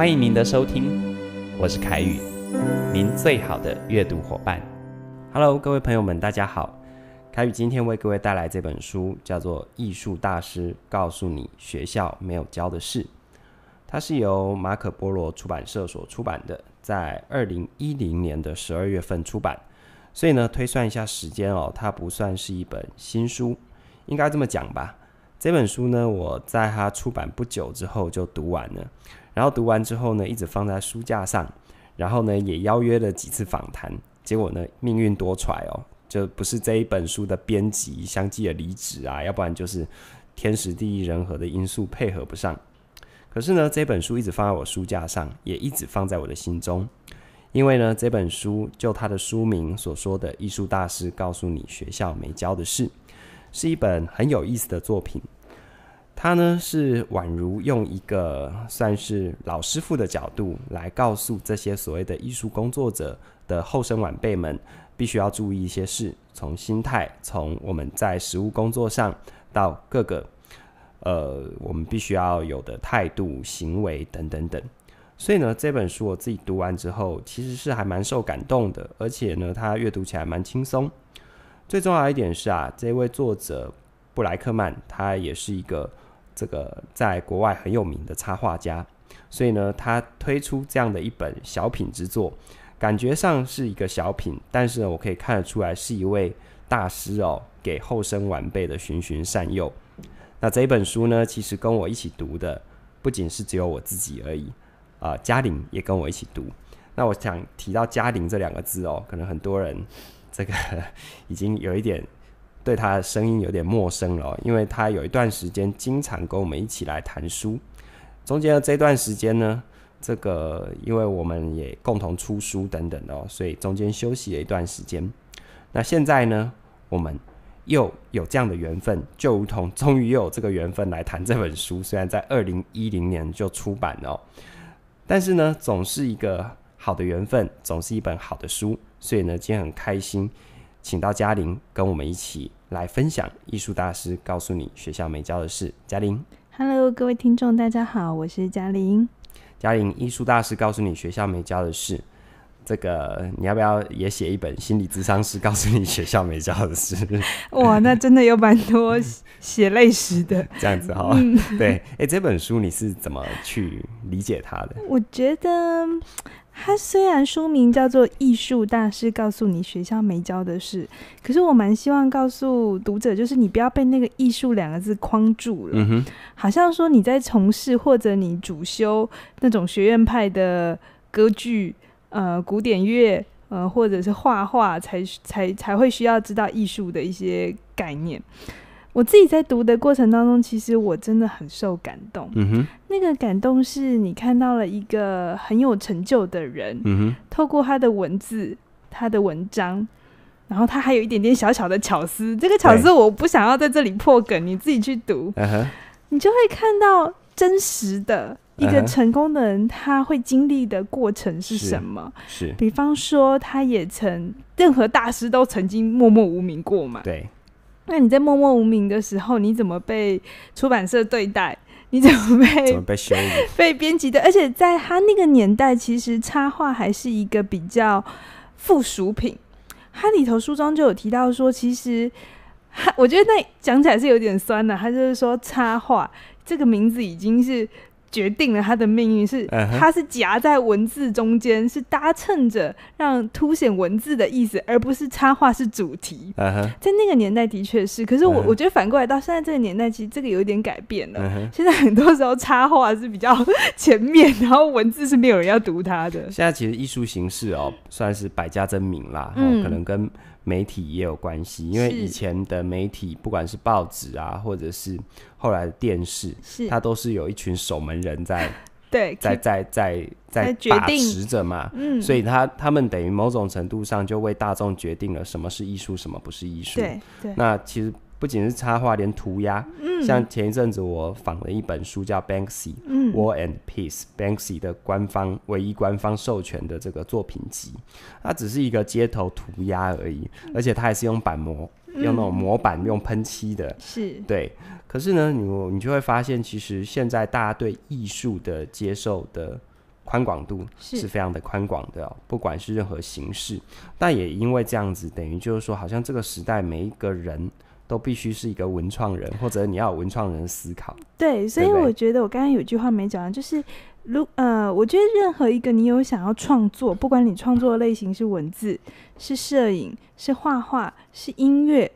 欢迎您的收听，我是凯宇，您最好的阅读伙伴。Hello，各位朋友们，大家好。凯宇今天为各位带来这本书，叫做《艺术大师告诉你学校没有教的事》，它是由马可波罗出版社所出版的，在二零一零年的十二月份出版。所以呢，推算一下时间哦，它不算是一本新书，应该这么讲吧。这本书呢，我在它出版不久之后就读完了。然后读完之后呢，一直放在书架上，然后呢也邀约了几次访谈，结果呢命运多舛哦，就不是这一本书的编辑相继的离职啊，要不然就是天时地利人和的因素配合不上。可是呢这本书一直放在我书架上，也一直放在我的心中，因为呢这本书就它的书名所说的“艺术大师告诉你学校没教的事”，是一本很有意思的作品。他呢是宛如用一个算是老师傅的角度来告诉这些所谓的艺术工作者的后生晚辈们，必须要注意一些事，从心态，从我们在实务工作上，到各个呃，我们必须要有的态度、行为等等等。所以呢，这本书我自己读完之后，其实是还蛮受感动的，而且呢，它阅读起来蛮轻松。最重要一点是啊，这位作者。布莱克曼，他也是一个这个在国外很有名的插画家，所以呢，他推出这样的一本小品之作，感觉上是一个小品，但是呢，我可以看得出来是一位大师哦，给后生晚辈的循循善诱。那这一本书呢，其实跟我一起读的，不仅是只有我自己而已，啊，嘉玲也跟我一起读。那我想提到嘉玲这两个字哦，可能很多人这个 已经有一点。对他的声音有点陌生了，因为他有一段时间经常跟我们一起来谈书。中间的这段时间呢，这个因为我们也共同出书等等哦，所以中间休息了一段时间。那现在呢，我们又有这样的缘分，就如同终于又有这个缘分来谈这本书。虽然在二零一零年就出版哦，但是呢，总是一个好的缘分，总是一本好的书，所以呢，今天很开心。请到嘉玲跟我们一起来分享，艺术大师告诉你学校没教的事。嘉玲，Hello，各位听众，大家好，我是嘉玲。嘉玲，艺术大师告诉你学校没教的事。这个你要不要也写一本心理智商师告诉你学校没教的事？哇，那真的有蛮多写类似的这样子哈。对，哎，这本书你是怎么去理解它的？我觉得它虽然书名叫做《艺术大师告诉你学校没教的事》，可是我蛮希望告诉读者，就是你不要被那个“艺术”两个字框住了。嗯哼，好像说你在从事或者你主修那种学院派的歌剧。呃，古典乐，呃，或者是画画，才才才会需要知道艺术的一些概念。我自己在读的过程当中，其实我真的很受感动。嗯哼，那个感动是你看到了一个很有成就的人。嗯哼，透过他的文字，他的文章，然后他还有一点点小小的巧思。这个巧思我不想要在这里破梗，你自己去读，你就会看到真实的。一个成功的人，他会经历的过程是什么？是比方说，他也曾任何大师都曾经默默无名过嘛？对。那你在默默无名的时候，你怎么被出版社对待？你怎么被 怎么被羞辱？被编辑的，而且在他那个年代，其实插画还是一个比较附属品。他里头书中就有提到说，其实他我觉得那讲起来是有点酸的。他就是说，插画这个名字已经是。决定了他的命运是，他是夹在文字中间，是搭乘着让凸显文字的意思，而不是插画是主题。在那个年代的确是，可是我我觉得反过来到现在这个年代，其实这个有一点改变了。现在很多时候插画是比较前面，然后文字是没有人要读它的。现在其实艺术形式哦，算是百家争鸣啦，嗯，可能跟。媒体也有关系，因为以前的媒体，不管是报纸啊，或者是后来电视，它都是有一群守门人在，对，在在在在把持着嘛，嗯，所以他他们等于某种程度上就为大众决定了什么是艺术，什么不是艺术，对对，那其实。不仅是插画，连涂鸦，像前一阵子我仿了一本书叫 Banksy，《War and Peace》Banksy 的官方唯一官方授权的这个作品集，它只是一个街头涂鸦而已，而且它还是用板模，用那种模板用喷漆的，是，对。可是呢，你你就会发现，其实现在大家对艺术的接受的宽广度是非常的宽广的哦，不管是任何形式。但也因为这样子，等于就是说，好像这个时代每一个人。都必须是一个文创人，或者你要有文创人思考。对，所以我觉得我刚刚有句话没讲完，就是如呃，我觉得任何一个你有想要创作，不管你创作的类型是文字、是摄影、是画画、是音乐。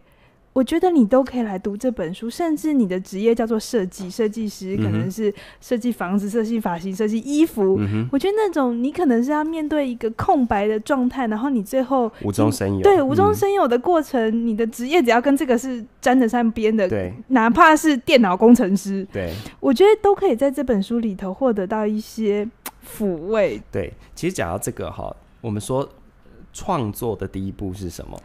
我觉得你都可以来读这本书，甚至你的职业叫做设计设计师，可能是设计房子、设计发型、设计衣服。我觉得那种你可能是要面对一个空白的状态，然后你最后无中生有，对无中生有的过程，你的职业只要跟这个是沾着上边的，对，哪怕是电脑工程师，对我觉得都可以在这本书里头获得到一些抚慰。对，其实讲到这个哈，我们说创作的第一步是什么？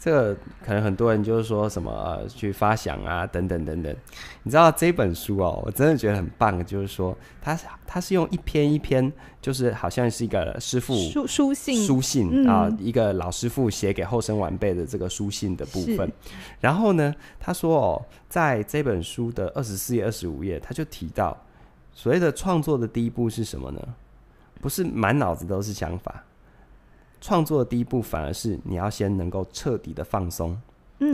这个可能很多人就是说什么去发想啊，等等等等。你知道这本书哦，我真的觉得很棒，就是说他他是用一篇一篇，就是好像是一个师傅书书信书信啊，一个老师傅写给后生晚辈的这个书信的部分。然后呢，他说哦，在这本书的二十四页、二十五页，他就提到所谓的创作的第一步是什么呢？不是满脑子都是想法。创作的第一步，反而是你要先能够彻底的放松。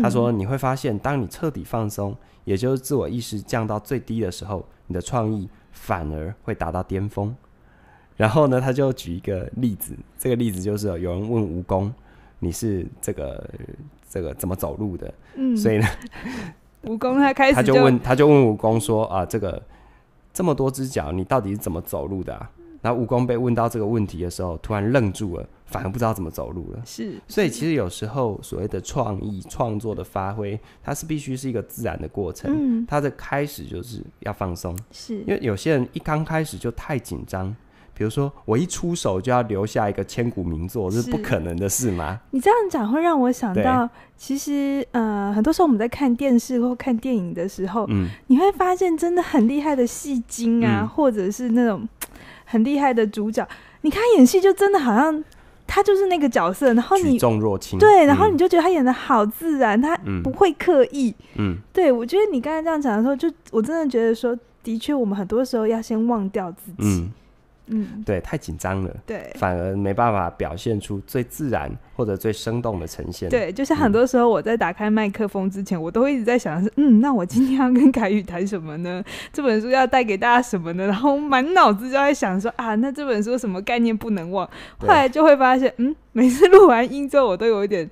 他说，你会发现，当你彻底放松，也就是自我意识降到最低的时候，你的创意反而会达到巅峰。然后呢，他就举一个例子，这个例子就是有人问蜈蚣，你是这个这个怎么走路的？嗯，所以呢，蜈 蚣他开始他就问他就问蜈蚣说啊，这个这么多只脚，你到底是怎么走路的？然后蜈蚣被问到这个问题的时候，突然愣住了，反而不知道怎么走路了。是，所以其实有时候所谓的创意创作的发挥，它是必须是一个自然的过程。嗯，它的开始就是要放松。是，因为有些人一刚开始就太紧张，比如说我一出手就要留下一个千古名作，这是不可能的事吗？你这样讲会让我想到，其实呃，很多时候我们在看电视或看电影的时候，嗯，你会发现真的很厉害的戏精啊，或者是那种。很厉害的主角，你看他演戏就真的好像他就是那个角色，然后举重若轻，对，然后你就觉得他演的好自然，他不会刻意，嗯，对我觉得你刚才这样讲的时候，就我真的觉得说，的确我们很多时候要先忘掉自己。嗯，对，太紧张了，对，反而没办法表现出最自然或者最生动的呈现。对，就是很多时候我在打开麦克风之前，我都会一直在想的是，嗯，那我今天要跟凯宇谈什么呢？这本书要带给大家什么呢？然后满脑子就在想说啊，那这本书什么概念不能忘？后来就会发现，嗯，每次录完音之后，我都有一点。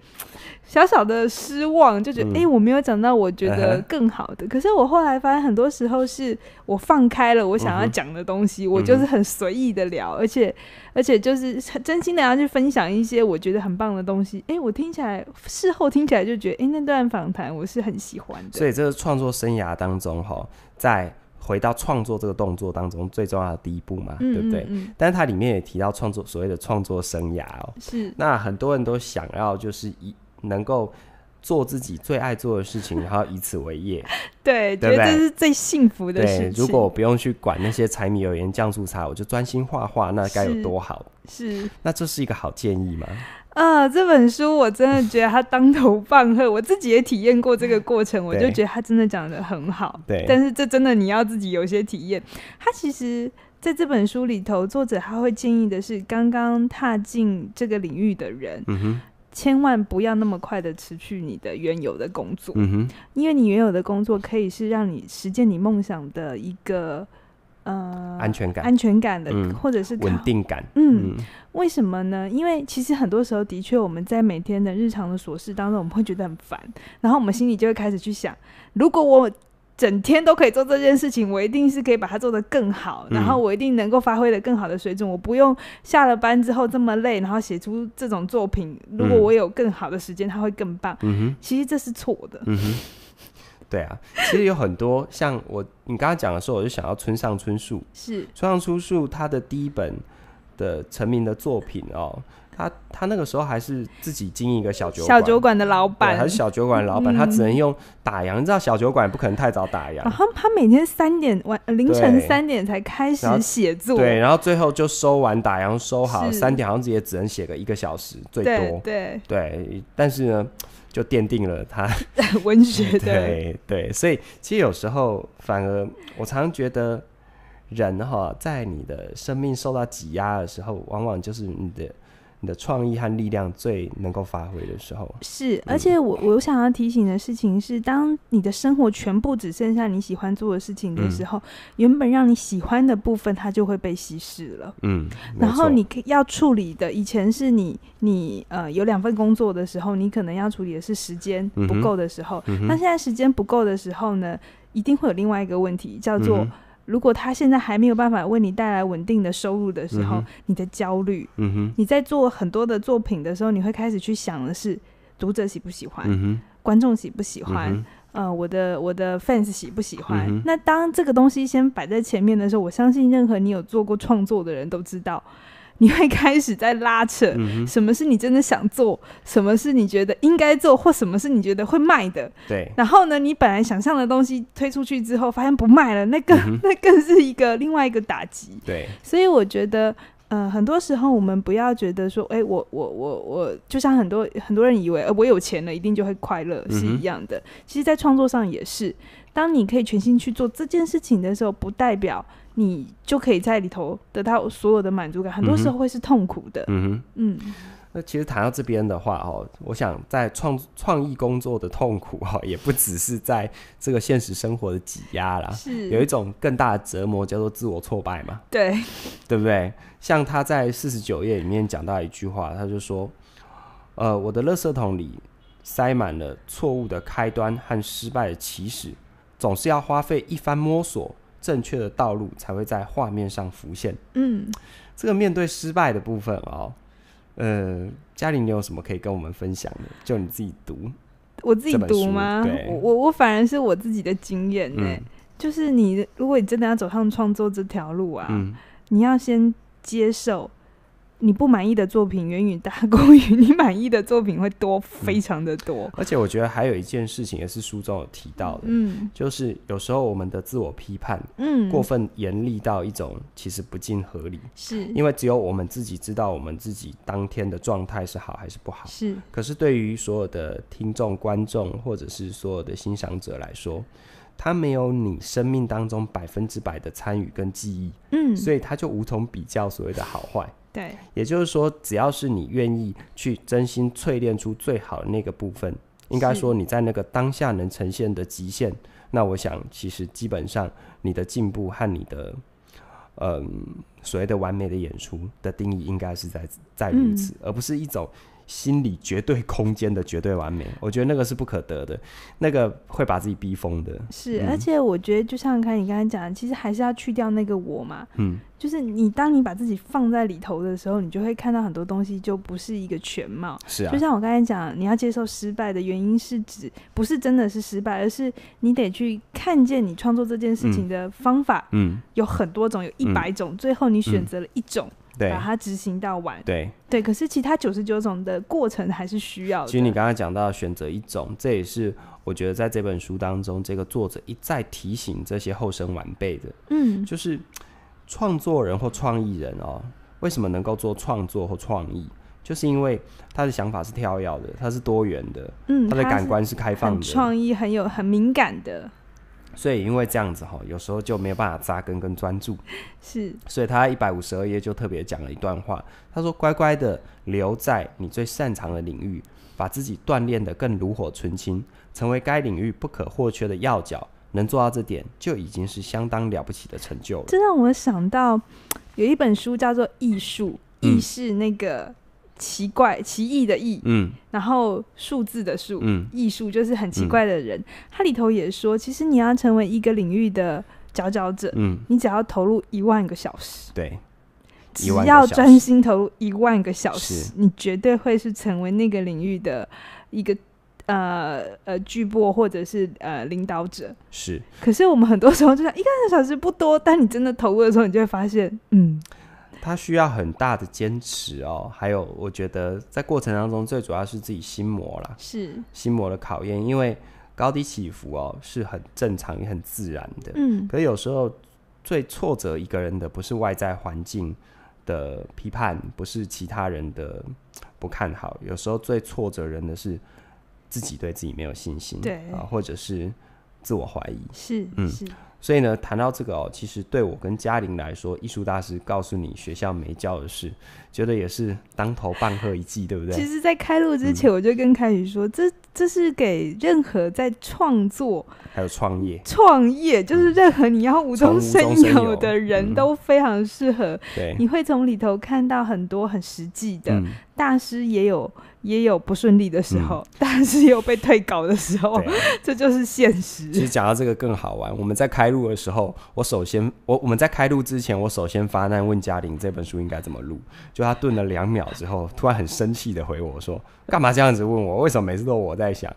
小小的失望就觉得哎，我没有讲到我觉得更好的。可是我后来发现，很多时候是我放开了我想要讲的东西，我就是很随意的聊，而且而且就是真心的要去分享一些我觉得很棒的东西。哎，我听起来事后听起来就觉得哎，那段访谈我是很喜欢的。所以这个创作生涯当中，哈，在回到创作这个动作当中最重要的第一步嘛，对不对？但是它里面也提到创作所谓的创作生涯哦，是那很多人都想要就是一。能够做自己最爱做的事情，然后以此为业，对，对得这是最幸福的事情。对，如果我不用去管那些柴米油盐酱醋茶，我就专心画画，那该有多好！是，那这是一个好建议吗？啊，这本书我真的觉得它当头棒喝，我自己也体验过这个过程，我就觉得他真的讲的很好。对，但是这真的你要自己有些体验。他其实在这本书里头，作者他会建议的是刚刚踏进这个领域的人。嗯哼。千万不要那么快的辞去你的原有的工作，嗯哼，因为你原有的工作可以是让你实现你梦想的一个，呃，安全感、安全感的，或者是稳定感。嗯，为什么呢？因为其实很多时候，的确我们在每天的日常的琐事当中，我们会觉得很烦，然后我们心里就会开始去想，如果我。整天都可以做这件事情，我一定是可以把它做得更好，然后我一定能够发挥的更好的水准，我不用下了班之后这么累，然后写出这种作品。如果我有更好的时间，它会更棒。嗯、其实这是错的。嗯对啊，其实有很多像我，你刚刚讲的时候，我就想要村上春树。是村上春树他的第一本的成名的作品哦。他他那个时候还是自己经营一个小酒小酒馆的老板，还是小酒馆老板，他只能用打烊，你知道小酒馆不可能太早打烊。然后他每天三点晚凌晨三点才开始写作，对，然后最后就收完打烊收好三点，好像也只能写个一个小时最多。对对，但是呢，就奠定了他 文学。对对，所以其实有时候反而我常觉得，人哈在你的生命受到挤压的时候，往往就是你的。你的创意和力量最能够发挥的时候是，而且我我想要提醒的事情是，当你的生活全部只剩下你喜欢做的事情的时候，原本让你喜欢的部分它就会被稀释了。嗯，然后你要处理的以前是你你呃有两份工作的时候，你可能要处理的是时间不够的时候。那现在时间不够的时候呢，一定会有另外一个问题叫做。如果他现在还没有办法为你带来稳定的收入的时候，你的焦虑，你在做很多的作品的时候，你会开始去想的是读者喜不喜欢，观众喜不喜欢，呃，我的我的 fans 喜不喜欢。那当这个东西先摆在前面的时候，我相信任何你有做过创作的人都知道。你会开始在拉扯，什么是你真的想做，什么是你觉得应该做，或什么是你觉得会卖的？对。然后呢，你本来想象的东西推出去之后，发现不卖了，那个 那更是一个另外一个打击。对。所以我觉得，呃，很多时候我们不要觉得说，哎，我我我我，就像很多很多人以为，呃，我有钱了，一定就会快乐是一样的。其实，在创作上也是，当你可以全心去做这件事情的时候，不代表。你就可以在里头得到所有的满足感，很多时候会是痛苦的。嗯哼，嗯。那其实谈到这边的话，哦，我想在创创意工作的痛苦，哈，也不只是在这个现实生活的挤压啦，是有一种更大的折磨，叫做自我挫败嘛。对，对不对？像他在四十九页里面讲到一句话，他就说：“呃，我的垃圾桶里塞满了错误的开端和失败的起始，总是要花费一番摸索。”正确的道路才会在画面上浮现。嗯，这个面对失败的部分哦，呃，嘉玲，你有什么可以跟我们分享的？就你自己读，我自己读吗？我我反而是我自己的经验呢。就是你，如果你真的要走上创作这条路啊，嗯，你要先接受。你不满意的作品源于大公于你满意的作品会多，非常的多。而且我觉得还有一件事情，也是书中有提到的，嗯，就是有时候我们的自我批判，嗯，过分严厉到一种其实不尽合理，是因为只有我们自己知道我们自己当天的状态是好还是不好，是。可是对于所有的听众、观众，或者是所有的欣赏者来说，他没有你生命当中百分之百的参与跟记忆，嗯，所以他就无从比较所谓的好坏。对，也就是说，只要是你愿意去真心淬炼出最好的那个部分，应该说你在那个当下能呈现的极限，那我想其实基本上你的进步和你的，嗯，所谓的完美的演出的定义，应该是在在如此，而不是一种。心理绝对空间的绝对完美，我觉得那个是不可得的，那个会把自己逼疯的。是，而且我觉得就像看你刚才讲，其实还是要去掉那个我嘛。嗯，就是你当你把自己放在里头的时候，你就会看到很多东西就不是一个全貌。是啊。就像我刚才讲，你要接受失败的原因是指不是真的是失败，而是你得去看见你创作这件事情的方法。嗯。有很多种，有一百种，最后你选择了一种。把它执行到完，对对，可是其他九十九种的过程还是需要。其实你刚刚讲到选择一种，这也是我觉得在这本书当中，这个作者一再提醒这些后生晚辈的，嗯，就是创作人或创意人哦，为什么能够做创作或创意，就是因为他的想法是跳跃的，他是多元的，嗯，他的感官是开放的，创意很有很敏感的。所以因为这样子哈，有时候就没有办法扎根跟专注，是。所以他一百五十二页就特别讲了一段话，他说：“乖乖的留在你最擅长的领域，把自己锻炼的更炉火纯青，成为该领域不可或缺的要角。能做到这点，就已经是相当了不起的成就了。”这让我想到有一本书叫做《艺术》，艺是那个。奇怪、奇异的异，嗯，然后数字的数，嗯，艺术就是很奇怪的人。它里头也说，其实你要成为一个领域的佼佼者，嗯，你只要投入一万个小时，对，只要专心投入一万个小时，你绝对会是成为那个领域的一个呃呃巨擘或者是呃领导者。是，可是我们很多时候就像一个小时不多，但你真的投入的时候，你就会发现，嗯。他需要很大的坚持哦，还有我觉得在过程当中最主要是自己心魔了，是心魔的考验，因为高低起伏哦是很正常也很自然的。嗯，可有时候最挫折一个人的不是外在环境的批判，不是其他人的不看好，有时候最挫折人的是自己对自己没有信心，对啊，或者是。自我怀疑是，嗯是，所以呢，谈到这个哦，其实对我跟嘉玲来说，艺术大师告诉你学校没教的事，觉得也是当头棒喝一记，对不对？其实，在开录之前，我就跟凯宇说，这这是给任何在创作还有创业创业，就是任何你要无中生有的人都非常适合。对，你会从里头看到很多很实际的。大师也有也有不顺利的时候，大师有被退稿的时候，这就是现实。其实讲到这个更好玩。我们在开录的时候，我首先我我们在开录之前，我首先发难问嘉玲这本书应该怎么录，就他顿了两秒之后，突然很生气的回我说：“干嘛这样子问我？为什么每次都我在想？”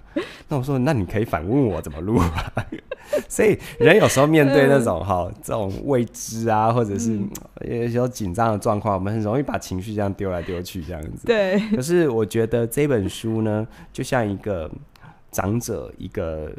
那我说：“那你可以反问我怎么录啊？” 所以人有时候面对那种哈这种未知啊，或者是有紧张的状况，我们很容易把情绪这样丢来丢去，这样子。对，可是我觉得这本书呢，就像一个长者，一个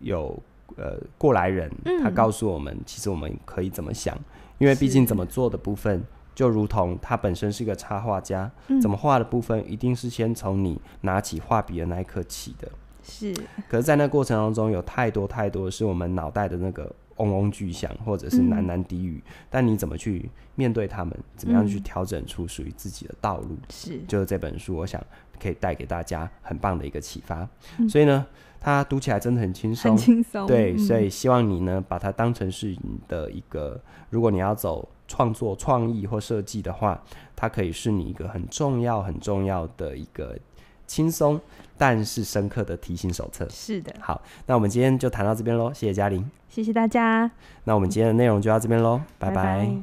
有呃过来人，他告诉我们，其实我们可以怎么想，因为毕竟怎么做的部分，就如同他本身是一个插画家，怎么画的部分，一定是先从你拿起画笔的那一刻起的。是，可是，在那过程当中，有太多太多是我们脑袋的那个。嗡嗡巨响，或者是喃喃低语，但你怎么去面对他们？怎么样去调整出属于自己的道路？是，就是这本书，我想可以带给大家很棒的一个启发。所以呢，它读起来真的很轻松，轻松。对，所以希望你呢，把它当成是你的一个，如果你要走创作、创意或设计的话，它可以是你一个很重要、很重要的一个。轻松但是深刻的提醒手册，是的。好，那我们今天就谈到这边喽。谢谢嘉玲，谢谢大家。那我们今天的内容就到这边喽，拜拜。